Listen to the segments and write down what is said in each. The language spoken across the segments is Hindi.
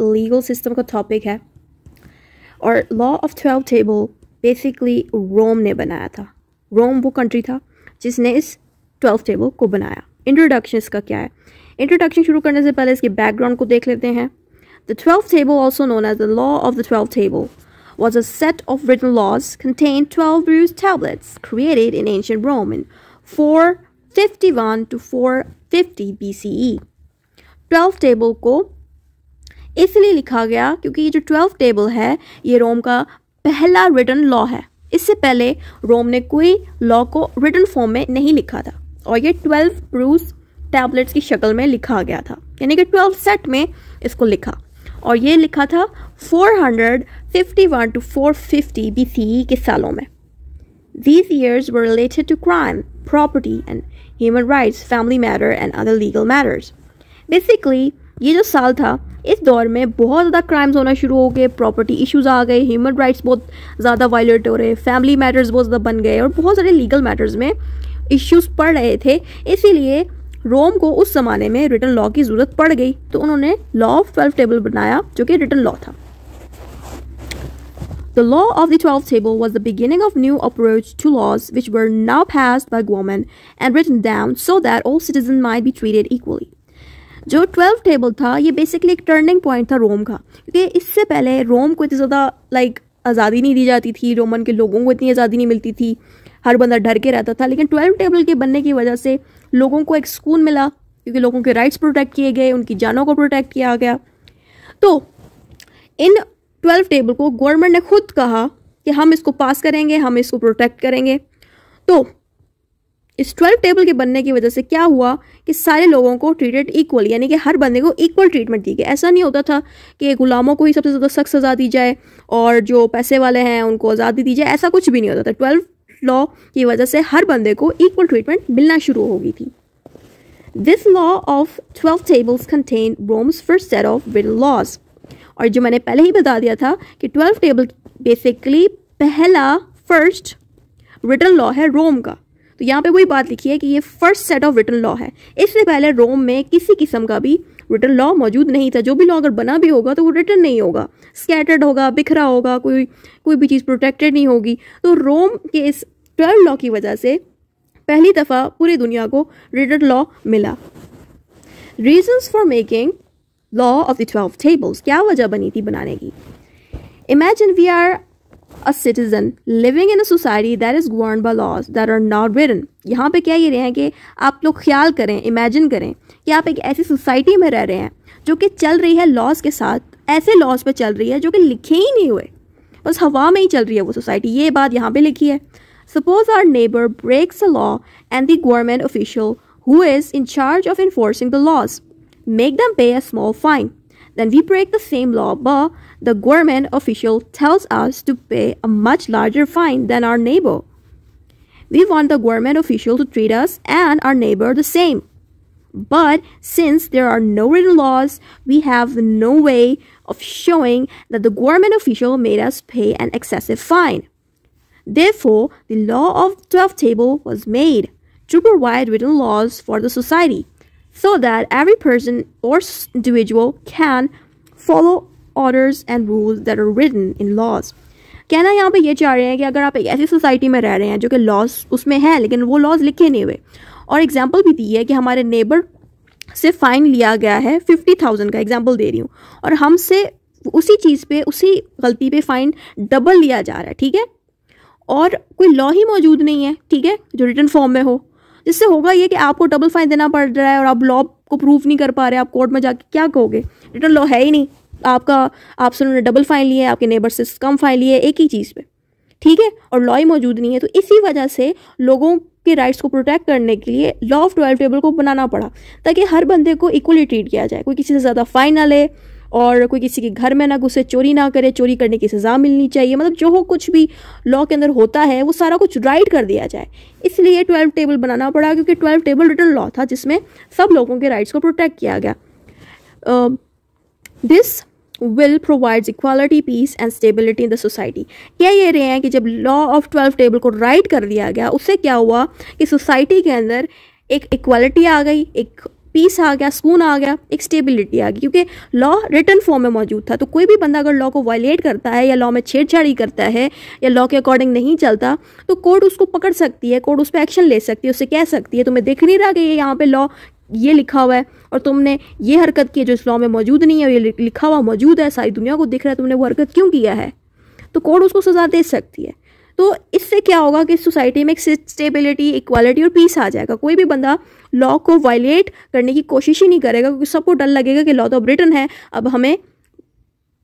लीगल सिस्टम का टॉपिक है और law of twelve table basically Rome ने बनाया था रोम वो कंट्री था जिसने इस ट्वेल्थ टेबल को बनाया इंट्रोडक्शन इसका क्या है इंट्रोडक्शन शुरू करने से पहले इसके बैकग्राउंड को देख लेते हैं the twelfth table also known as the law of the twelfth table was a set of written laws contain twelve of tablets created in ancient Rome in four fifty one two four fifty B C E twelfth table को इसलिए लिखा गया क्योंकि ये जो ट्वेल्थ टेबल है ये रोम का पहला रिटर्न लॉ है इससे पहले रोम ने कोई लॉ को रिटर्न फॉर्म में नहीं लिखा था और ये ट्वेल्व प्रूस टैबलेट्स की शक्ल में लिखा गया था यानी कि ट्वेल्व सेट में इसको लिखा और ये लिखा था 451 टू 450 बीसीई के सालों में these years were related to crime property and human rights family matter and other legal matters basically ये जो साल था इस दौर में बहुत ज़्यादा क्राइम्स होना शुरू हो गए प्रॉपर्टी इश्यूज़ आ गए ह्यूमन राइट्स बहुत ज़्यादा वायलेट हो रहे फैमिली मैटर्स बहुत ज़्यादा बन गए और बहुत सारे लीगल मैटर्स में इश्यूज़ पड़ रहे थे इसीलिए रोम को उस ज़माने में रिटर्न लॉ की ज़रूरत पड़ गई तो उन्होंने लॉ ऑफ ट्वेल्व टेबल बनाया जो कि रिटर्न लॉ था The law of the 12th table was the beginning of new approach to laws which were now passed by government and written down so that all citizens might be treated equally. जो ट्वेल्थ टेबल था ये बेसिकली एक टर्निंग पॉइंट था रोम का क्योंकि इससे पहले रोम को इतनी ज़्यादा लाइक आज़ादी नहीं दी जाती थी रोमन के लोगों को इतनी आज़ादी नहीं मिलती थी हर बंदा डर के रहता था लेकिन ट्वेल्थ टेबल के बनने की वजह से लोगों को एक सुकून मिला क्योंकि लोगों के राइट्स प्रोटेक्ट किए गए उनकी जानों को प्रोटेक्ट किया गया तो इन ट्वेल्व टेबल को गवर्नमेंट ने खुद कहा कि हम इसको पास करेंगे हम इसको प्रोटेक्ट करेंगे तो इस ट्वेल्व टेबल के बनने की वजह से क्या हुआ कि सारे लोगों को ट्रीटेड इक्वल यानी कि हर बंदे को इक्वल ट्रीटमेंट दी गई ऐसा नहीं होता था कि गुलामों को ही सबसे ज़्यादा सख्त सज़ा दी जाए और जो पैसे वाले हैं उनको आज़ादी दी जाए ऐसा कुछ भी नहीं होता था ट्वेल्व लॉ की वजह से हर बंदे को इक्वल ट्रीटमेंट मिलना शुरू हो गई थी this law of twelve tables contain Rome's first set of will laws और जो मैंने पहले ही बता दिया था कि ट्वेल्व टेबल बेसिकली पहला फर्स्ट रिटर्न लॉ है रोम का तो यहाँ पे वही बात लिखी है कि ये first set of written law है इससे पहले रोम में किसी किस्म का भी रिटर्न लॉ मौजूद नहीं था जो भी लॉ अगर बना भी होगा तो वो रिटर्न नहीं होगा स्कैटर्ड होगा बिखरा होगा कोई कोई भी चीज़ प्रोटेक्टेड नहीं होगी तो रोम के इस ट्वेल्व लॉ की वजह से पहली दफ़ा पूरी दुनिया को रिटर्न लॉ मिला reasons for making law of the twelve tables क्या वजह बनी थी बनाने की imagine we are a citizen living in a society that is govern by laws that are not written यहाँ पे क्या ये रहे हैं कि आप लोग ख्याल करें इमेजिन करें कि आप एक ऐसी सोसाइटी में रह रहे हैं जो कि चल रही है लॉज के साथ ऐसे लॉज पे चल रही है जो कि लिखे ही नहीं हुए बस हवा में ही चल रही है वो सोसाइटी ये बात यहाँ पे लिखी है suppose our neighbour breaks a law and the government official who is in charge of enforcing the laws make them pay a small fine then we break the same law, but the government official tells us to pay a much larger fine than our neighbor. We want the government official to treat us and our neighbor the same. But since there are no written laws, we have no way of showing that the government official made us pay an excessive fine. Therefore, the law of 12 table was made to provide written laws for the society. so that every person or individual can follow orders and rules that are written in laws कहना यहाँ पे ये चाह रहे हैं कि अगर आप एक ऐसी सोसाइटी में रह रहे हैं जो कि लॉज उसमें हैं लेकिन वो लॉज लिखे नहीं हुए और एग्जाम्पल भी दी है कि हमारे नेबर से फ़ाइन लिया गया है फिफ्टी थाउजेंड का एग्जाम्पल दे रही हूँ और हमसे उसी चीज़ पे उसी गलती पे फ़ाइन डबल लिया जा रहा है ठीक है और कोई लॉ ही मौजूद नहीं है ठीक है जो रिटर्न फॉर्म में हो इससे होगा ये कि आपको डबल फाइन देना पड़ रहा है और आप लॉ को प्रूव नहीं कर पा रहे आप कोर्ट में जाके क्या कहोगे रिटर्न लॉ है ही नहीं आपका आपसे उन्होंने डबल फाइन लिए आपके नेबर से कम फाइन लिए एक ही चीज़ पे ठीक है और लॉ ही मौजूद नहीं है तो इसी वजह से लोगों के राइट्स को प्रोटेक्ट करने के लिए लॉ ऑफ ट्वेल्व टेबल को बनाना पड़ा ताकि हर बंदे को इक्वली ट्रीट किया जाए कोई किसी से ज़्यादा फाइन ना ले और कोई किसी के घर में ना घुसे चोरी ना करे चोरी करने की सज़ा मिलनी चाहिए मतलब जो कुछ भी लॉ के अंदर होता है वो सारा कुछ राइट कर दिया जाए इसलिए ट्वेल्व टेबल बनाना पड़ा क्योंकि ट्वेल्व टेबल रिटर्न लॉ था जिसमें सब लोगों के राइट्स को प्रोटेक्ट किया गया this will provides equality peace and stability in the society क्या ये रहे हैं कि जब लॉ ऑफ ट्वेल्व टेबल को राइट कर दिया गया उससे क्या हुआ कि सोसाइटी के अंदर एक इक्वालिटी आ गई एक पीस आ गया सुकून आ गया एक स्टेबिलिटी आ गई क्योंकि लॉ रिटर्न फॉर्म में मौजूद था तो कोई भी बंदा अगर लॉ को वायलेट करता है या लॉ में छेड़छाड़ी करता है या लॉ के अकॉर्डिंग नहीं चलता तो कोर्ट उसको पकड़ सकती है कोर्ट उस पर एक्शन ले सकती है उससे कह सकती है तुम्हें देख नहीं रहा कि ये यहाँ पे लॉ ये लिखा हुआ है और तुमने ये हरकत की है जो इस लॉ में मौजूद नहीं है ये लिखा हुआ मौजूद है सारी दुनिया को दिख रहा है तुमने वो हरकत क्यों किया है तो कोर्ट उसको सज़ा दे सकती है तो इससे क्या होगा कि सोसाइटी में एक स्टेबिलिटी इक्वालिटी और पीस आ जाएगा कोई भी बंदा लॉ को वायलेट करने की कोशिश ही नहीं करेगा क्योंकि सबको डर लगेगा कि लॉ तो ब्रिटेन है अब हमें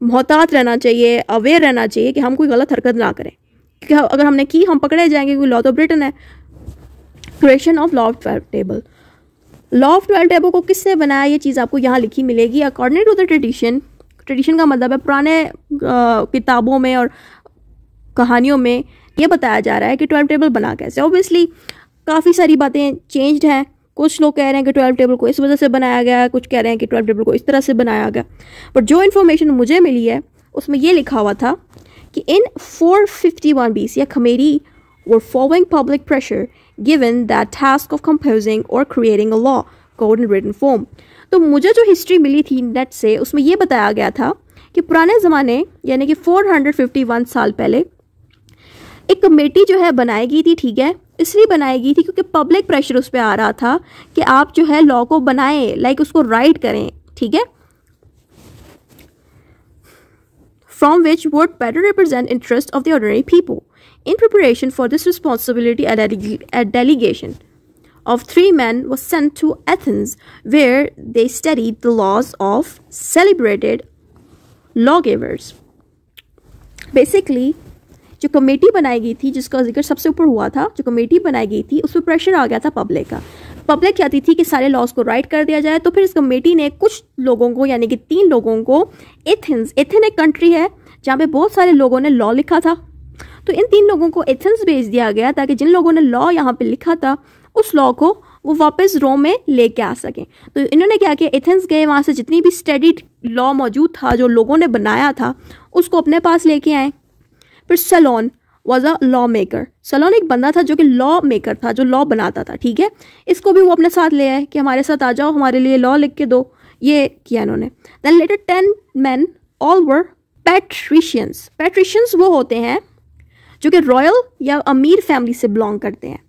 मोहतात रहना चाहिए अवेयर रहना चाहिए कि हम कोई गलत हरकत ना करें क्योंकि अगर हमने की हम पकड़े जाएंगे क्योंकि लॉ तो ब्रिटेन है creation of law of twelve table law of twelve table को किसने बनाया ये चीज़ आपको यहाँ लिखी मिलेगी according to the tradition tradition का मतलब है पुराने किताबों में और कहानियों में ये बताया जा रहा है कि ट्वेल्व टेबल बना कैसे ऑब्वियसली काफ़ी सारी बातें चेंज्ड हैं कुछ लोग कह रहे हैं कि ट्वेल्व टेबल को इस वजह से बनाया गया है कुछ कह रहे हैं कि ट्वेल्व टेबल को इस तरह से बनाया गया बट जो इन्फॉर्मेशन मुझे मिली है उसमें ये लिखा हुआ था कि इन 451 सी या खमेरी और following public pressure given that task of composing और creating a law code in written form तो मुझे जो हिस्ट्री मिली थी नेट से उसमें यह बताया गया था कि पुराने ज़माने यानी कि 451 साल पहले एक कमेटी जो है बनाई गई थी ठीक है इसलिए बनाई गई थी क्योंकि पब्लिक प्रेशर उस पर आ रहा था कि आप जो है लॉ को बनाएं लाइक उसको राइट करें ठीक है from which would better represent interest of the people in preparation for this responsibility delegation of three man was sent to Athens where they study the laws of celebrated law givers basically जो कमेटी बनाई गई थी जिसका जिक्र सबसे ऊपर हुआ था जो कमेटी बनाई गई थी उस पर प्रेशर आ गया था पब्लिक का पब्लिक चाहती थी कि सारे लॉज को राइट कर दिया जाए तो फिर इस कमेटी ने कुछ लोगों को यानी कि तीन लोगों को एथेंस एथेन एक कंट्री है जहाँ पे बहुत सारे लोगों ने लॉ लिखा था तो इन तीन लोगों को एथेंस भेज दिया गया ताकि जिन लोगों ने लॉ यहाँ पे लिखा था उस लॉ को वो वापस रोम में लेके आ सकें तो इन्होंने क्या किया एथेंस गए वहाँ से जितनी भी स्टडीड लॉ मौजूद था जो लोगों ने बनाया था उसको अपने पास लेके आए फिर Solon was a law maker Solon एक बंदा था जो कि लॉ मेकर था जो लॉ बनाता था ठीक है इसको भी वो अपने साथ ले आए कि हमारे साथ आ जाओ हमारे लिए लॉ लिख के दो ये किया इन्होंने then later ten man all were patricians patricians वो होते हैं जो कि रॉयल या अमीर फैमिली से बिलोंग करते हैं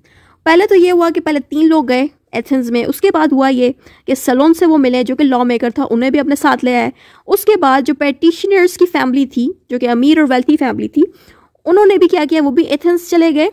पहले तो ये हुआ कि पहले तीन लोग गए एथेंस में उसके बाद हुआ ये कि सलोन से वो मिले जो कि लॉ मेकर था उन्हें भी अपने साथ ले आए उसके बाद जो पेटिशनर्स की फैमिली थी जो कि अमीर और वेल्थी फैमिली थी उन्होंने भी क्या किया वो भी एथेंस चले गए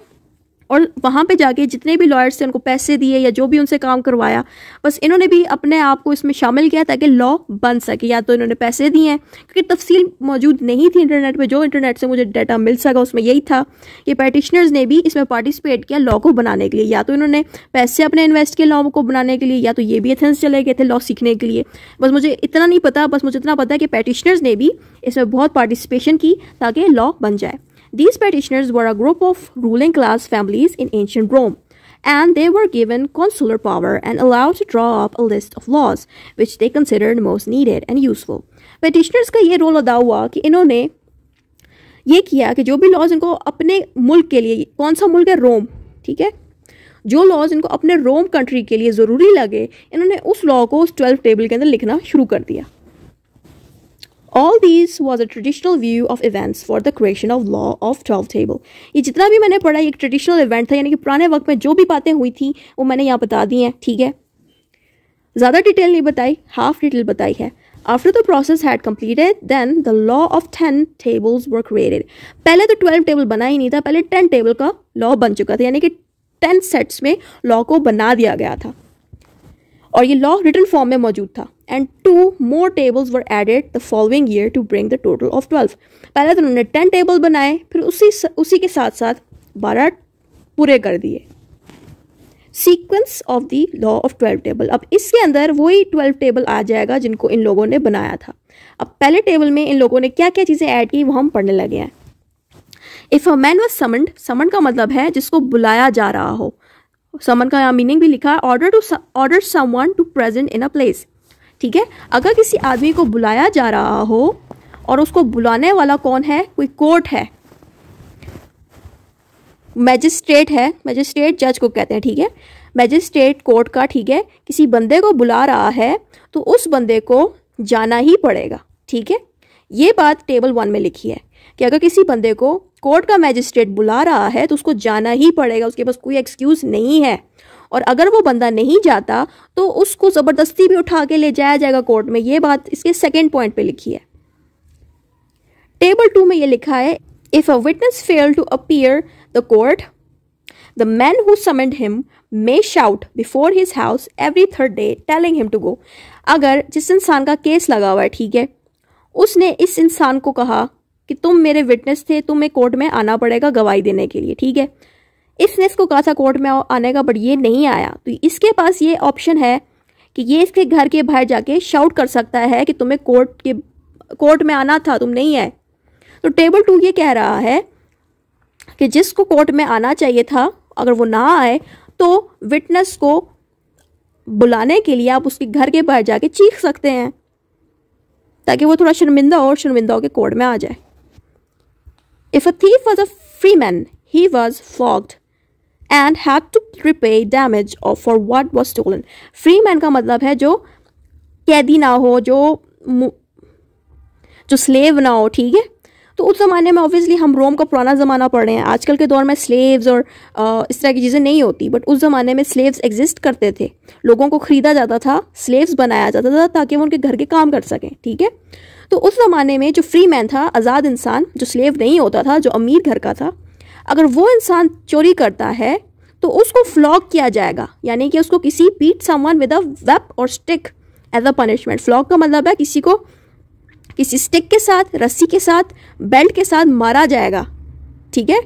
और वहाँ पे जाके जितने भी लॉयर्स थे उनको पैसे दिए या जो भी उनसे काम करवाया बस इन्होंने भी अपने आप को इसमें शामिल किया ताकि लॉ बन सके या तो इन्होंने पैसे दिए हैं क्योंकि तफसील मौजूद नहीं थी इंटरनेट पर जो इंटरनेट से मुझे डाटा मिल सका उसमें यही था कि पैटिशनर्स ने भी इसमें पार्टिसिपेट किया लॉ को बनाने के लिए या तो इन्होंने पैसे अपने इन्वेस्ट किए लॉ को बनाने के लिए या तो ये भी एथेंस चले गए थे लॉ सीखने के लिए बस मुझे इतना नहीं पता बस मुझे इतना पता है कि पैटिशनर्स ने भी इसमें बहुत पार्टिसिपेशन की ताकि लॉ बन जाए These petitioners were a group of ruling class families in ancient Rome, and they were given consular power and allowed to draw up a list of laws which they considered most needed and useful. Petitioners ka ye role ada hua ki inhone ye kiya ki jo bhi laws inko apne mulk ke liye kaun sa mulk hai Rome, theek hai? जो लॉज इनको अपने रोम कंट्री के लिए ज़रूरी लगे इन्होंने उस लॉ को उस ट्वेल्थ टेबल के अंदर लिखना शुरू कर दिया all this was a traditional view of events for the creation of law of twelve table ये जितना भी मैंने पढ़ा एक ट्रेडिशनल इवेंट था यानी कि पुराने वक्त में जो भी बातें हुई थी वो मैंने यहाँ बता दी हैं ठीक है ज़्यादा डिटेल नहीं बताई हाफ डिटेल बताई है after the process had completed than the law of ten tables were created पहले तो ट्वेल्व टेबल बना ही नहीं था पहले टेन टेबल का लॉ बन चुका था यानी कि टेन सेट्स में लॉ को बना दिया गया था और ये लॉ रिटर्न फॉर्म में मौजूद था and two more tables were added the following year to bring the total of twelve पहले तो उन्होंने टेन टेबल बनाए फिर उसी उसी के साथ साथ बारह पूरे कर दिए sequence of the law of twelve table अब इसके अंदर वही ट्वेल्व टेबल आ जाएगा जिनको इन लोगों ने बनाया था अब पहले टेबल में इन लोगों ने क्या क्या चीज़ें ऐड की वो हम पढ़ने लगे हैं if a man was summoned summon का मतलब है जिसको बुलाया जा रहा हो समन का यहाँ मीनिंग भी लिखा है order to order someone to present in a place ठीक है अगर किसी आदमी को बुलाया जा रहा हो और उसको बुलाने वाला कौन है कोई कोर्ट है मैजिस्ट्रेट है मैजिस्ट्रेट जज को कहते हैं ठीक है मैजिस्ट्रेट कोर्ट का ठीक है किसी बंदे को बुला रहा है तो उस बंदे को जाना ही पड़ेगा ठीक है ये बात टेबल वन में लिखी है कि अगर किसी बंदे को कोर्ट का मैजिस्ट्रेट बुला रहा है तो उसको जाना ही पड़ेगा उसके पास कोई एक्सक्यूज़ नहीं है और अगर वो बंदा नहीं जाता तो उसको ज़बरदस्ती भी उठा के ले जाया जाएगा कोर्ट में ये बात इसके सेकेंड पॉइंट पर लिखी है टेबल टू में ये लिखा है if a witness fail to appear the court the man who summoned him may shout before his house every third day telling him to go अगर जिस इंसान का केस लगा हुआ है ठीक है उसने इस इंसान को कहा कि तुम मेरे विटनेस थे तुम्हें कोर्ट में आना पड़ेगा गवाही देने के लिए ठीक है इसने इसको कहा था कोर्ट में आने का बट ये नहीं आया तो इसके पास ये ऑप्शन है कि ये इसके घर के बाहर जाके शाउट कर सकता है कि तुम्हें कोर्ट के कोर्ट में आना था तुम नहीं आए तो टेबल टू ये कह रहा है कि जिसको कोर्ट में आना चाहिए था अगर वो ना आए तो विटनेस को बुलाने के लिए आप उसके घर के बाहर जाके चीख सकते हैं ताकि वो थोड़ा शर्मिंदा और शर्मिंदा होकर कोर्ट में आ जाए if a thief was a free man he was flogged and had to repay damage for what was stolen free man का मतलब है जो कैदी ना हो जो जो स्लेव ना हो ठीक है तो उस ज़माने में ऑब्वियसली हम रोम का पुराना ज़माना पढ़ रहे हैं आजकल के दौर में स्लेव्स और आ, इस तरह की चीज़ें नहीं होती बट उस ज़माने में स्लेव्स एग्जिस्ट करते थे लोगों को ख़रीदा जाता था स्लेव्स बनाया जाता था ताकि वो उनके घर के काम कर सकें ठीक है तो उस ज़माने में जो फ्री मैन था आज़ाद इंसान जो स्लेव नहीं होता था जो अमीर घर का था अगर वो इंसान चोरी करता है तो उसको फ्लॉग किया जाएगा यानी कि उसको किसी पीट सामान विद अ वेप और stick as a punishment flog का मतलब है किसी को किसी स्टिक के साथ रस्सी के साथ बेल्ट के साथ मारा जाएगा ठीक है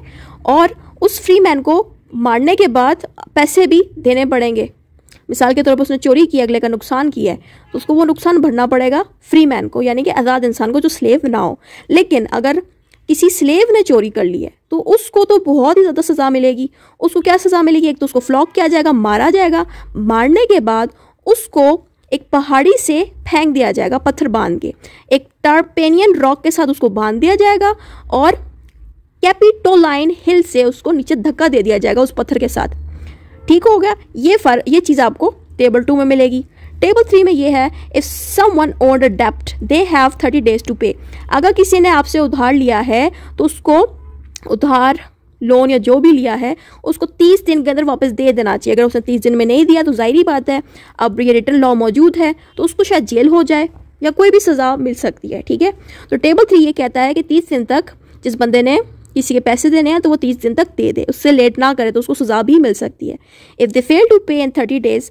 और उस फ्री मैन को मारने के बाद पैसे भी देने पड़ेंगे मिसाल के तौर पर उसने चोरी की अगले का नुकसान किया है तो उसको वो नुकसान भरना पड़ेगा फ्री मैन को यानी कि आज़ाद इंसान को जो स्लेव ना हो लेकिन अगर किसी स्लेव ने चोरी कर ली है तो उसको तो बहुत ही ज़्यादा सज़ा मिलेगी उसको क्या सज़ा मिलेगी एक तो उसको फ्लॉक किया जाएगा मारा जाएगा मारने के बाद उसको एक पहाड़ी से फेंक दिया जाएगा पत्थर बांध के एक टर्पेनियन रॉक के साथ उसको बांध दिया जाएगा और कैपिटोलाइन हिल से उसको नीचे धक्का दे दिया जाएगा उस पत्थर के साथ ठीक हो गया ये फर ये चीज़ आपको टेबल टू में मिलेगी टेबल थ्री में ये है इफ़ सम वन ओन डेप्ट they have thirty days to pay अगर किसी ने आपसे उधार लिया है तो उसको उधार लोन या जो भी लिया है उसको तीस दिन के अंदर वापस दे देना चाहिए अगर उसने तीस दिन में नहीं दिया तो जाहिर बात है अब ये रिटर्न लॉ मौजूद है तो उसको शायद जेल हो जाए या कोई भी सज़ा मिल सकती है ठीक है तो टेबल थ्री ये कहता है कि तीस दिन तक जिस बंदे ने किसी के पैसे देने हैं तो वो तीस दिन तक दे दे उससे लेट ना करे तो उसको सज़ा भी मिल सकती है if they fail to pay in thirty days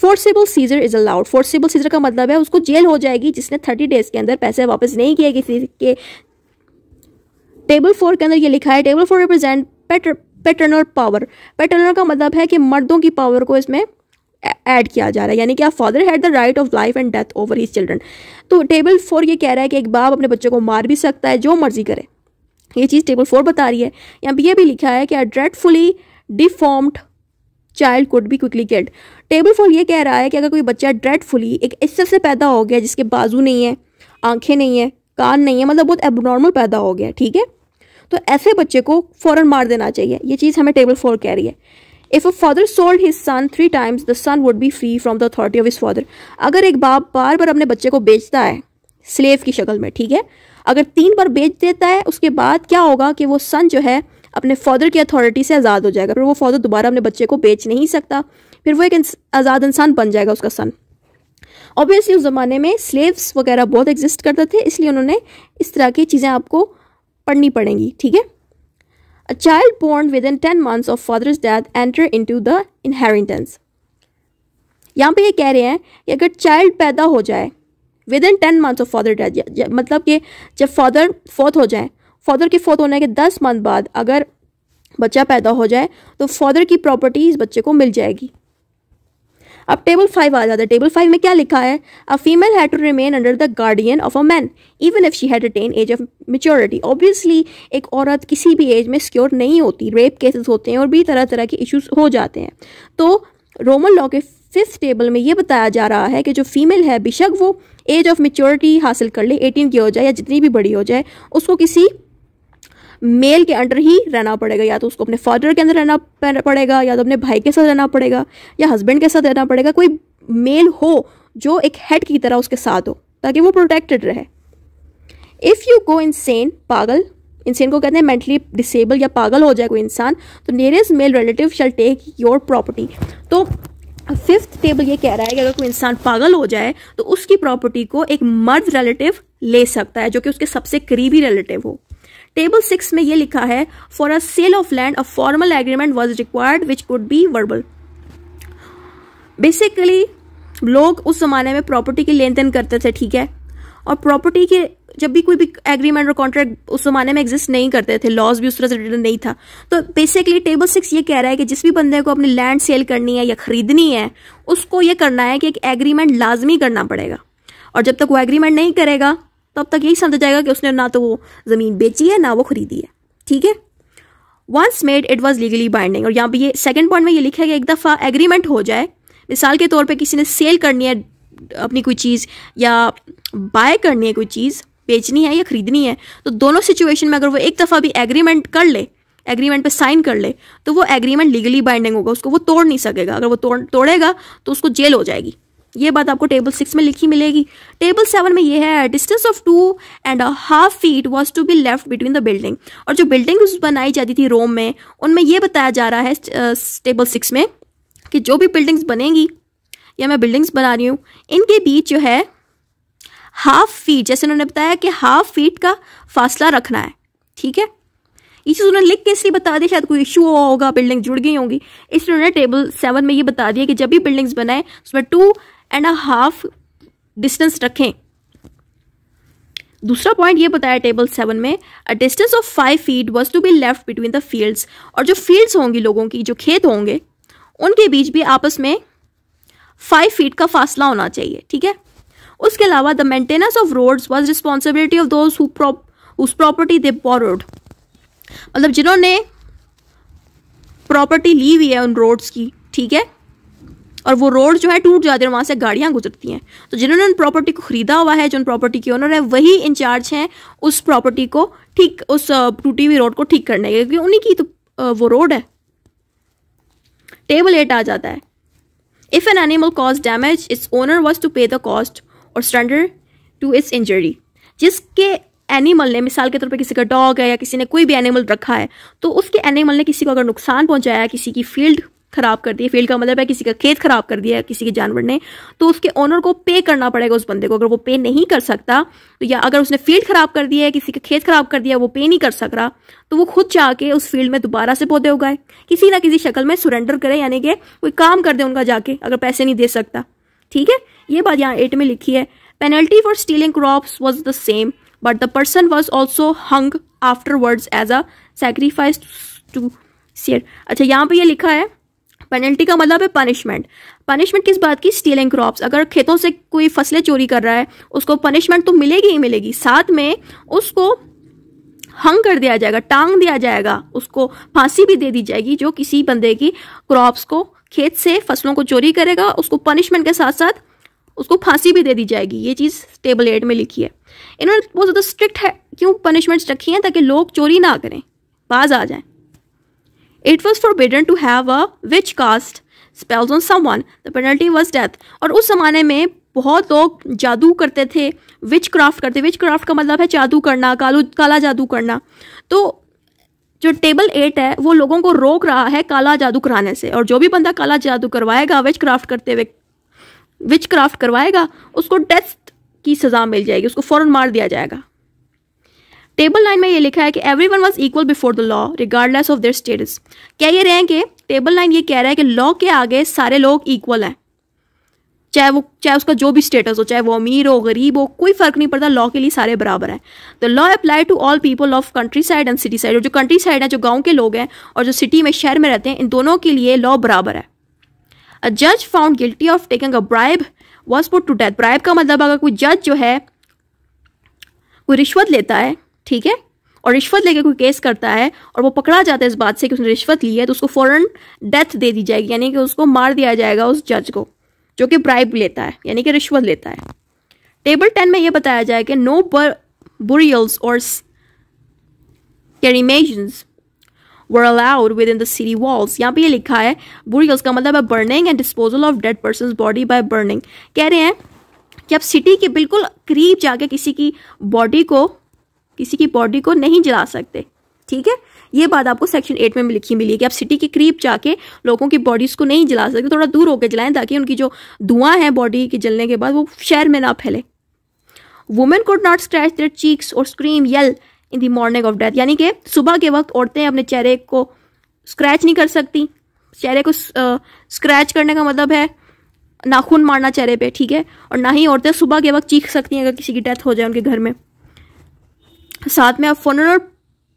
forcible seizure is allowed forcible seizure का मतलब है उसको जेल हो जाएगी जिसने थर्टी डेज के अंदर पैसे वापस नहीं किए किसी के टेबल फोर के अंदर ये लिखा है table four represent paternal power paternal का मतलब है कि मर्दों की पावर को इसमें ऐड किया जा रहा है यानी कि आप father had the right of life and death over his children तो टेबल फोर ये कह रहा है कि एक बाप अपने बच्चे को मार भी सकता है जो मर्जी करे ये चीज़ टेबल फोर बता रही है यहाँ पर यह भी लिखा है कि a dreadfully deformed child could be quickly get table fall ये कह रहा है कि अगर कोई बच्चा ड्रेडफुली एक इस से पैदा हो गया जिसके बाजू नहीं है आंखें नहीं है कान नहीं है मतलब बहुत एबनॉर्मल पैदा हो गया ठीक है तो ऐसे बच्चे को फ़ौर मार देना चाहिए ये चीज़ हमें टेबल फोर कह रही है if a father sold his son three times the son would be free from the authority of his father अगर एक बाप बार बार अपने बच्चे को बेचता है स्लेव की शक्ल में ठीक है अगर तीन बार बेच देता है उसके बाद क्या होगा कि वो सन जो है अपने फादर की अथॉरिटी से आज़ाद हो जाएगा फिर वो फादर दोबारा अपने बच्चे को बेच नहीं सकता फिर वो एक आज़ाद इंसान बन जाएगा उसका सन ऑब्वियसली उस ज़माने में स्लेव्स वगैरह बहुत एग्जिस्ट करते थे इसलिए उन्होंने इस तरह की चीज़ें आपको पढ़नी पड़ेंगी ठीक है a child born within ten months of father's death enter into the inheritance यहाँ पे ये कह रहे हैं कि अगर चाइल्ड पैदा हो जाए within ten months of father death मतलब कि जब फादर फोत हो जाए फादर के फोत होने के दस मंथ बाद अगर बच्चा पैदा हो जाए तो फादर की प्रॉपर्टी इस बच्चे को मिल जाएगी अब टेबल फाइव आ जाता है टेबल फाइव में क्या लिखा है a female had to remain under the guardian of a man even if she had attain age of maturity obviously एक औरत किसी भी एज में सिक्योर नहीं होती रेप केसेस होते हैं और भी तरह तरह के इश्यूज हो जाते हैं तो रोमन लॉ के फिफ्थ टेबल में ये बताया जा रहा है कि जो फीमेल है बेशक वो एज ऑफ मेच्योरिटी हासिल कर ले एटीन की हो जाए या जितनी भी बड़ी हो जाए उसको किसी मेल के अंडर ही रहना पड़ेगा या तो उसको अपने फादर के अंदर रहना पड़ेगा या तो अपने भाई के साथ रहना पड़ेगा या हस्बैंड के साथ रहना पड़ेगा कोई मेल हो जो एक हेड की तरह उसके साथ हो ताकि वो प्रोटेक्टेड रहे इफ़ यू गो इंसेन पागल इंसेन को कहते हैं मेंटली डिसेबल या पागल हो जाए कोई इंसान तो nearest male relative shall take your property तो फिफ्थ टेबल ये कह रहा है कि अगर कोई इंसान पागल हो जाए तो उसकी प्रॉपर्टी को एक मर्द रिलेटिव ले सकता है जो कि उसके सबसे करीबी रिलेटिव हो टेबल सिक्स में ये लिखा है for a sale of land a formal agreement was required which could be verbal basically लोग उस ज़माने में प्रॉपर्टी के लेन देन करते थे ठीक है और प्रॉपर्टी के जब भी कोई भी एग्रीमेंट और कॉन्ट्रैक्ट उस जमाने में एग्जिस्ट नहीं करते थे लॉज भी उस तरह से रिटर्न नहीं था तो बेसिकली टेबल सिक्स ये कह रहा है कि जिस भी बंदे को अपनी लैंड सेल करनी है या खरीदनी है उसको ये करना है कि एक एग्रीमेंट लाजमी करना पड़ेगा और जब तक वो एग्रीमेंट नहीं करेगा तो अब तक यही समझा जाएगा कि उसने ना तो वो ज़मीन बेची है ना वो खरीदी है ठीक है once made it was legally binding और यहाँ पे ये सेकंड पॉइंट में ये लिखा है कि एक दफ़ा एग्रीमेंट हो जाए मिसाल के तौर पे किसी ने सेल करनी है अपनी कोई चीज़ या बाय करनी है कोई चीज़ बेचनी है या ख़रीदनी है तो दोनों सिचुएशन में अगर वो एक दफ़ा भी एग्रीमेंट कर ले एग्रीमेंट पे साइन कर ले तो वो एग्रीमेंट लीगली बाइंडिंग होगा उसको वो तोड़ नहीं सकेगा अगर वो तोड़ तोड़ेगा तो उसको जेल हो जाएगी ये बात आपको टेबल सिक्स में लिखी मिलेगी टेबल सेवन में ये है distance of two and half feet was to be left between the building और जो बिल्डिंग बनाई जाती थी रोम में उनमें यह बताया जा रहा है टेबल uh, सिक्स में कि जो भी बिल्डिंग्स बनेंगी या मैं बिल्डिंग्स बना रही हूँ इनके बीच जो है हाफ फीट जैसे उन्होंने बताया कि हाफ फीट का फासला रखना है ठीक है ये चीज़ उन्होंने लिख के इसलिए बता दिया शायद कोई इशू होगा बिल्डिंग जुड़ गई होंगी इसलिए उन्होंने टेबल सेवन में ये बता दिया कि जब भी बिल्डिंग्स बनाए उसमें two and a half distance रखें दूसरा पॉइंट ये बताया टेबल सेवन में a distance of five feet was to be left between the fields और जो फील्ड्स होंगी लोगों की जो खेत होंगे उनके बीच भी आपस में फाइव फीट का फासला होना चाहिए ठीक है उसके अलावा the maintenance of roads was responsibility of those who property they borrowed मतलब जिन्होंने प्रॉपर्टी ली हुई है उन रोड्स की ठीक है और वो रोड जो है टूट जाते हैं वहाँ से गाड़ियाँ गुजरती हैं तो जिन्होंने उन प्रॉपर्टी को ख़रीदा हुआ है जो उन प्रॉपर्टी के ओनर है वही इंचार्ज हैं उस प्रॉपर्टी को ठीक उस टूटी हुई रोड को ठीक करने के क्योंकि उन्हीं की तो वो रोड है टेबल एट आ जाता है if an animal cause damage its owner was to pay the cost और स्टैंडर्ड टू इट्स इंजरी जिसके एनिमल ने मिसाल के तौर पे किसी का डॉग है या किसी ने कोई भी एनिमल रखा है तो उसके एनिमल ने किसी को अगर नुकसान पहुंचाया किसी की फील्ड खराब कर दी फील्ड का मतलब है किसी का खेत खराब कर दिया है किसी के जानवर ने तो उसके ओनर को पे करना पड़ेगा उस बंदे को अगर वो पे नहीं कर सकता तो या अगर उसने फील्ड खराब कर दिया है किसी का खेत खराब कर दिया वो पे नहीं कर सक रहा तो वो खुद जाके उस फील्ड में दोबारा से पौधे उगाए किसी ना किसी शक्ल में सुरेंडर करे यानी कि कोई काम कर दे उनका जाके अगर पैसे नहीं दे सकता ठीक है ये बात यहाँ एट में लिखी है penalty for stealing crop was the same but the person was also hung afterwards as a sacrifice to Ceres अच्छा यहाँ पे ये लिखा है पेनल्टी का मतलब है पनिशमेंट पनिशमेंट किस बात की स्टीलिंग क्रॉप्स अगर खेतों से कोई फसलें चोरी कर रहा है उसको पनिशमेंट तो मिलेगी ही मिलेगी साथ में उसको हंग कर दिया जाएगा टांग दिया जाएगा उसको फांसी भी दे दी जाएगी जो किसी बंदे की क्रॉप्स को खेत से फसलों को चोरी करेगा उसको पनिशमेंट के साथ साथ उसको फांसी भी दे दी जाएगी ये चीज़ टेबल एट में लिखी है इन्होंने बहुत ज़्यादा स्ट्रिक्ट है क्यों पनिशमेंट्स रखी हैं ताकि लोग चोरी ना करें बाज आ जाएं it was forbidden to have a witch cast spells on one the penalty was death और उस ज़माने में बहुत लोग जादू करते थे विच क्राफ्ट करते विच क्राफ्ट का मतलब है जादू करना कालू काला जादू करना तो जो टेबल एट है वो लोगों को रोक रहा है काला जादू कराने से और जो भी बंदा काला जादू करवाएगा विच क्राफ्ट करते हुए विच क्राफ्ट करवाएगा उसको डेथ की सज़ा मिल जाएगी उसको फ़ौरन मार दिया जाएगा टेबल नाइन में ये लिखा है कि everyone was equal before the law regardless of their status क्या ये रहें कि टेबल नाइन ये कह रहा है कि लॉ के आगे सारे लोग इक्वल हैं चाहे वो चाहे उसका जो भी स्टेटस हो चाहे वो अमीर हो गरीब हो कोई फर्क नहीं पड़ता लॉ के लिए सारे बराबर हैं the law apply to all people of countryside and city side और जो कंट्री साइड है जो गाँव के लोग हैं और जो सिटी में शहर में रहते हैं इन दोनों के लिए लॉ बराबर है अ जज found guilty of taking a bribe was put to death bribe का मतलब अगर कोई जज जो है कोई रिश्वत लेता है ठीक है और रिश्वत लेकर कोई केस करता है और वो पकड़ा जाता है इस बात से कि उसने रिश्वत ली है तो उसको फ़ौरन डेथ दे दी जाएगी यानी कि उसको मार दिया जाएगा उस जज को जो कि ब्राइब लेता है यानी कि रिश्वत लेता है टेबल टेन में ये बताया जाए कि no burials or cremations were allowed within the city walls यहाँ पे ये लिखा है बुरियल्स का मतलब है burning and disposal of dead person body by burning कह रहे हैं कि आप सिटी के बिल्कुल करीब जाके किसी की बॉडी को किसी की बॉडी को नहीं जला सकते ठीक है ये बात आपको सेक्शन एट में लिखी मिली कि आप सिटी के करीब जाके लोगों की बॉडीज़ को नहीं जला सकते थोड़ा दूर होकर जलाएं ताकि उनकी जो धुआं है बॉडी के जलने के बाद वो शहर में ना फैले women could not scratch their cheeks और scream yell in the morning of death यानी कि सुबह के वक्त औरतें अपने चेहरे को स्क्रैच नहीं कर सकती चेहरे को स्क्रैच करने का मतलब है नाखून मारना चेहरे पे ठीक है और ना ही औरतें सुबह के वक्त चीख सकती हैं अगर किसी की डेथ हो जाए उनके घर में साथ में funeral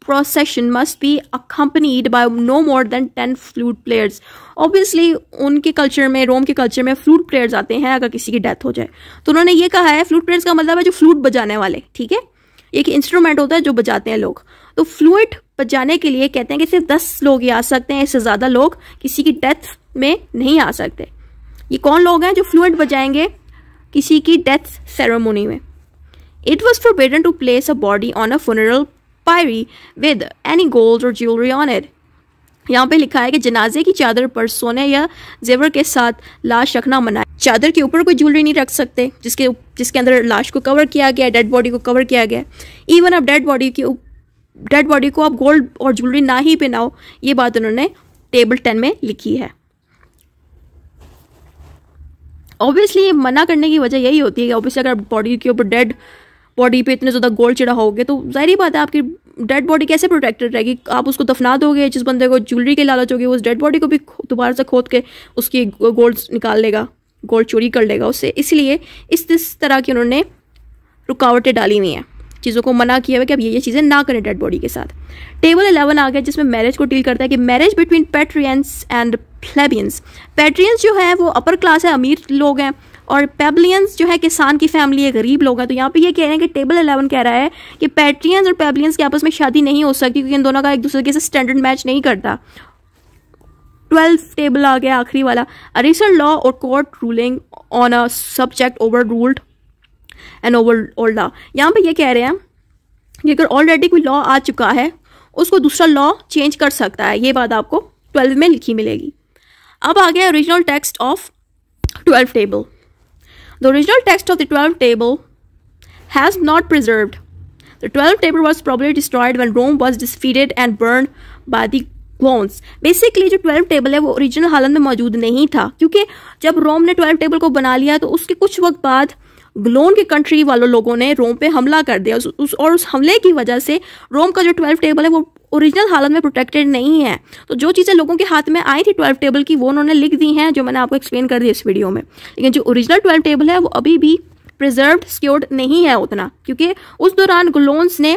procession must be accompanied by no more than ten flute players obviously उनके कल्चर में रोम के कल्चर में फ्लूट प्लेयर्स आते हैं अगर किसी की डेथ हो जाए तो उन्होंने ये कहा है फ्लूट प्लेयर्स का मतलब है जो फ्लूट बजाने वाले ठीक है एक इंस्ट्रूमेंट होता है जो बजाते हैं लोग तो फ्लूट बजाने के लिए कहते हैं कि सिर्फ दस लोग ही आ सकते हैं इससे ज़्यादा लोग किसी की डेथ में नहीं आ सकते ये कौन लोग हैं जो फ्लूट बजाएंगे किसी की डेथ सेरेमोनी में It was forbidden to place a body on a funeral pyre with any gold or jewelry on it. यहाँ पे लिखा है कि जनाजे की चादर पर सोने या जेवर के साथ लाश रखना मना है चादर के ऊपर कोई ज्वेलरी नहीं रख सकते जिसके जिसके अंदर लाश को कवर किया गया डेड बॉडी को कवर किया गया इवन आप डेड बॉडी के डेड बॉडी को आप गोल्ड और ज्वेलरी ना ही पहनाओ ये बात उन्होंने टेबल टेन में लिखी है ऑब्वियसली ये मना करने की वजह यही होती है कि ऑब्वियसली अगर बॉडी के ऊपर डेड बॉडी पे इतने ज़्यादा गोल्ड चढ़ा होगे तो जाहिर बात है आपकी डेड बॉडी कैसे प्रोटेक्टेड रहेगी आप उसको दफना दोगे जिस बंदे को ज्वेलरी के लालच होगी उस डेड बॉडी को भी दोबारा से खोद के उसकी गोल्ड निकाल लेगा गोल्ड चोरी कर लेगा उससे इसलिए इस इस तरह की उन्होंने रुकावटें डाली हुई हैं चीज़ों को मना किया हुआ कि आप ये ये चीज़ें ना करें डेड बॉडी के साथ टेबल एलेवन आ गया जिसमें मैरिज को डील करता है कि marriage between patricians and plebeians patricians जो है वो अपर क्लास है अमीर लोग हैं और पेबलियंस जो है किसान की फैमिली है गरीब लोग हैं तो यहाँ पे ये कह रहे हैं कि टेबल अलेवन कह रहा है कि पैट्रियंस और पेबलियंस की आपस में शादी नहीं हो सकती क्योंकि इन दोनों का एक दूसरे के साथ स्टैंडर्ड मैच नहीं करता ट्वेल्थ टेबल आ गया आखिरी वाला रिसेंट लॉ और court ruling on a subject overruled and over old law यहाँ पर ये कह रहे हैं कि अगर ऑलरेडी कोई लॉ आ चुका है उसको दूसरा लॉ चेंज कर सकता है ये बात आपको ट्वेल्थ में लिखी मिलेगी अब आ गया original text of twelfth table The original text of the 12th table has not preserved. The 12th table was probably destroyed when Rome was defeated and burned by the clones Basically, जो ट्वेल्व table है वो ओरिजिनल हालत में मौजूद नहीं था क्योंकि जब रोम ने ट्वेल्व टेबल को बना लिया तो उसके कुछ वक्त बाद ग्लोन के कंट्री वालों लोगों ने रोम पे हमला कर दिया उस, उस और उस हमले की वजह से रोम का जो ट्वेल्व टेबल है वो ओरिजिनल हालत में प्रोटेक्टेड नहीं है तो जो चीज़ें लोगों के हाथ में आई थी ट्वेल्व टेबल की वो उन्होंने लिख दी हैं जो मैंने आपको एक्सप्लेन कर दी इस वीडियो में लेकिन जो ओरिजिनल ट्वेल्व टेबल है वो अभी भी प्रिजर्व सिक्योर्ड नहीं है उतना क्योंकि उस दौरान गुलोन्स ने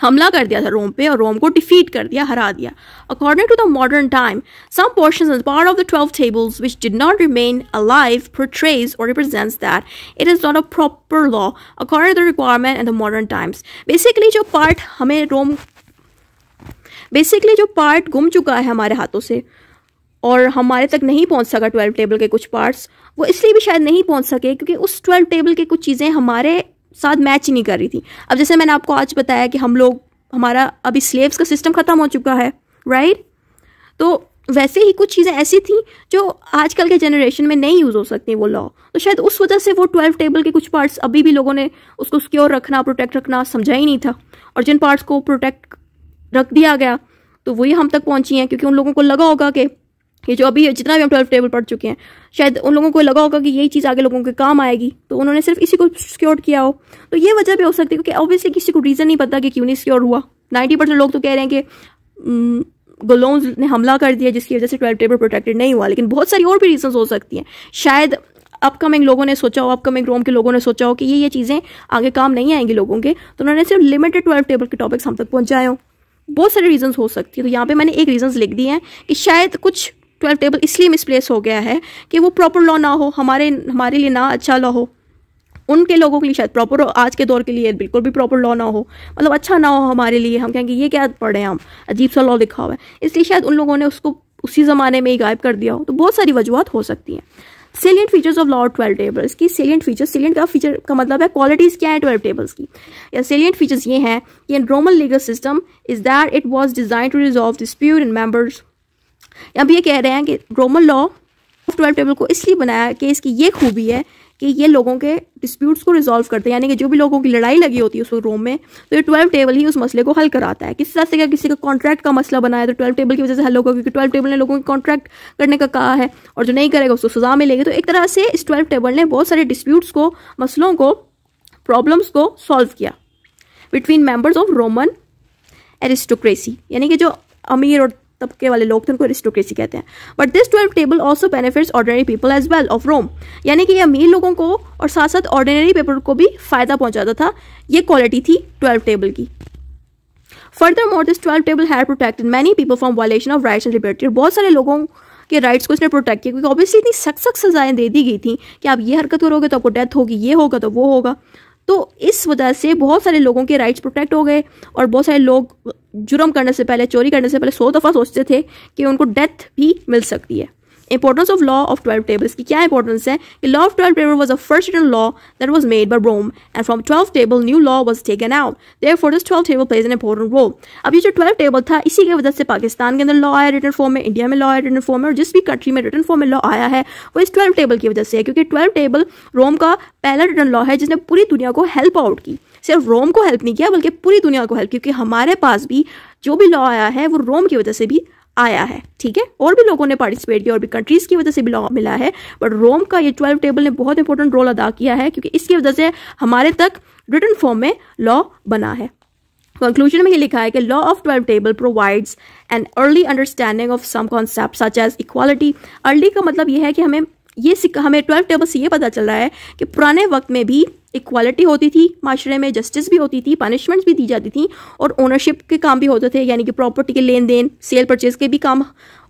हमला कर दिया था रोम पे और रोम को डिफीट कर दिया हरा दिया according to the modern time some portion part of the twelve tables which did not remain alive portrays और represents that it is not a proper law according to the requirement and the modern times basically जो पार्ट हमें रोम बेसिकली जो पार्ट गुम चुका है हमारे हाथों से और हमारे तक नहीं पहुंच सका ट्वेल्व टेबल के कुछ पार्ट्स वो इसलिए भी शायद नहीं पहुंच सके क्योंकि उस ट्वेल्व टेबल के कुछ चीज़ें हमारे साथ मैच ही नहीं कर रही थी अब जैसे मैंने आपको आज बताया कि हम लोग हमारा अभी स्लेव्स का सिस्टम ख़त्म हो चुका है राइट तो वैसे ही कुछ चीज़ें ऐसी थी जो आजकल के जनरेशन में नहीं यूज़ हो सकती वो लॉ तो शायद उस वजह से वो ट्वेल्व टेबल के कुछ पार्ट्स अभी भी लोगों ने उसको स्क्योर रखना प्रोटेक्ट रखना समझा ही नहीं था और जिन पार्ट्स को प्रोटेक्ट रख दिया गया तो वही हम तक पहुंची हैं क्योंकि उन लोगों को लगा होगा कि ये जो अभी जितना भी हम ट्वेल्थ टेबल पढ़ चुके हैं शायद उन लोगों को लगा होगा कि यही चीज़ आगे लोगों के काम आएगी तो उन्होंने सिर्फ इसी को सिक्योर किया हो तो ये वजह भी हो सकती है क्योंकि ऑब्वियसली किसी को रीज़न नहीं पता कि क्यों नहीं सिक्योर हुआ नाइन्टी परसेंट लोग तो कह रहे हैं कि गलोन्स ने हमला कर दिया जिसकी वजह से ट्वेल्थ टेबल प्रोटेक्टेड नहीं हुआ लेकिन बहुत सारी और भी रीजन हो सकती हैं शायद अपकमिंग लोगों ने सोचा हो अपकमिंग रोम के लोगों ने सोचा हो कि ये ये चीज़ें आगे काम नहीं आएंगी लोगों के तो उन्होंने सिर्फ लिमिटेड ट्वेल्थ टेबल के टॉपिक्स हम तक पहुंचाए हो बहुत सारे रीजंस हो सकती है तो यहाँ पे मैंने एक रीजंस लिख दिए हैं कि शायद कुछ ट्वेल्थ टेबल इसलिए मिसप्लेस हो गया है कि वो प्रॉपर लॉ ना हो हमारे हमारे लिए ना अच्छा लॉ हो उनके लोगों के लिए शायद प्रॉपर आज के दौर के लिए बिल्कुल भी प्रॉपर लॉ ना हो मतलब अच्छा ना हो हमारे लिए हम कहेंगे ये क्या पढ़े हम अजीब सा लॉ लिखा हुआ है इसलिए शायद उन लोगों ने उसको उसी ज़माने में ही गायब कर दिया हो तो बहुत सारी वजूहत हो सकती हैं salient features of lord twelve tables की सेलियंट फीचर्स सेलियंट का फीचर का मतलब है क्वालिटीज क्या है ट्वेल्व टेबल्स की या सेलियंट फीचर्स ये हैं कि Roman legal system is that it was design to resolve dispute in members अब ये कह रहे हैं कि रोमन लॉ ट्वेल्व टेबल को इसलिए बनाया कि इसकी ये खूबी है कि ये लोगों के डिस्प्यूट्स को रिजॉल्व करते हैं यानी कि जो भी लोगों की लड़ाई लगी होती है उस रोम में तो ये ट्वेल्व टेबल ही उस मसले को हल कराता है किसी तरह से अगर किसी का कॉन्ट्रैक्ट का मसला बनाया तो ट्वेल्व टेबल की वजह से हल होगा क्योंकि ट्वेल्व टेबल ने लोगों को कॉन्ट्रैक्ट करने का कहा है और जो नहीं करेगा उसको सजा मिलेगी तो एक तरह से इस ट्वेल्व टेबल ने बहुत सारे डिस्प्यूट्स को मसलों को प्रॉब्लम्स को सॉल्व किया between members of Roman aristocracy यानी कि जो अमीर और तबके वाले लोग थे उनको एरिस्टोक्रेसी कहते हैं but this twelve table also benefits ordinary people as well of Rome यानी कि ये अमीर लोगों को और साथ साथ ऑर्डिनरी पीपल को भी फायदा पहुंचाता था ये क्वालिटी थी ट्वेल्व टेबल की furthermore this twelve table have protected many people from violation of rights and liberty बहुत सारे लोगों के राइट्स को इसने प्रोटेक्ट किया क्योंकि ऑब्वियसली इतनी सख्त सख्त सजाएं दे दी गई थी कि आप ये हरकत करोगे तो आपको डेथ होगी ये होगा तो वो होगा तो इस वजह से बहुत सारे लोगों के राइट्स प्रोटेक्ट हो गए और बहुत सारे लोग जुर्म करने से पहले चोरी करने से पहले सौ दफ़ा सोचते थे कि उनको डेथ भी मिल सकती है importance of law of twelve tables की क्या इंपॉर्टेंस है कि law of twelve table was a first written law that was made by Rome and from twelve table new law was taken out therefore this twelve table plays an important role अब ये जो ट्वेल्व टेबल था इसी की वजह से पाकिस्तान के अंदर लॉ आया रिटर्न फॉर्म में इंडिया में लॉ आया रिटर्न फॉर्म में और जिस भी कंट्री में रिटर्न फॉर्म में लॉ आया है वो इस ट्वेल्व टेबल की वजह से है क्योंकि ट्वेल्व टेबल रोम का पहला रिटर्न लॉ है जिसने पूरी दुनिया को हेल्प आउट की सिर्फ रोम को हेल्प नहीं किया बल्कि पूरी दुनिया को हेल्प क्योंकि हमारे पास भी जो भी लॉ आया है वो रोम की वजह से भी आया है ठीक है और भी लोगों ने पार्टिसिपेट किया और भी कंट्रीज की वजह से भी मिला है बट रोम का ये ट्वेल्व टेबल ने बहुत इंपॉर्टेंट रोल अदा किया है क्योंकि इसकी वजह से हमारे तक रिटर्न फॉर्म में लॉ बना है कंक्लूजन में ये लिखा है कि law of twelve table provides an early understanding of some concept such as equality early का मतलब ये है कि हमें ये हमें ट्वेल्व टेबल से ये पता चल रहा है कि पुराने वक्त में भी इक्वालिटी होती थी माशरे में जस्टिस भी होती थी पनिशमेंट्स भी दी जाती थी और ओनरशिप के काम भी होते थे यानी कि प्रॉपर्टी के लेन देन सेल परचेज के भी काम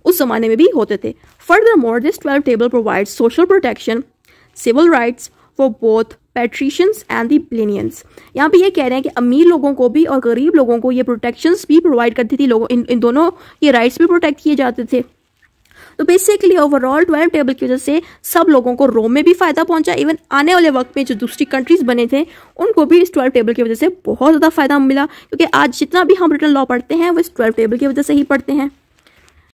उस ज़माने में भी होते थे furthermore this twelve table provide social protection civil rights for both patricians and the plebeians यहाँ पे ये कह रहे हैं कि अमीर लोगों को भी और गरीब लोगों को ये प्रोटेक्शंस भी प्रोवाइड करती थी लोगों इन इन दोनों ये राइट्स भी प्रोटेक्ट किए जाते थे तो बेसिकली ओवरऑल ट्वेल्व टेबल की वजह से सब लोगों को रोम में भी फायदा पहुंचा इवन आने वाले वक्त में जो दूसरी कंट्रीज बने थे उनको भी इस ट्वेल्व टेबल की वजह से बहुत ज़्यादा फायदा मिला क्योंकि आज जितना भी हम रिटर्न लॉ पढ़ते हैं वो इस ट्वेल्व टेबल की वजह से ही पढ़ते हैं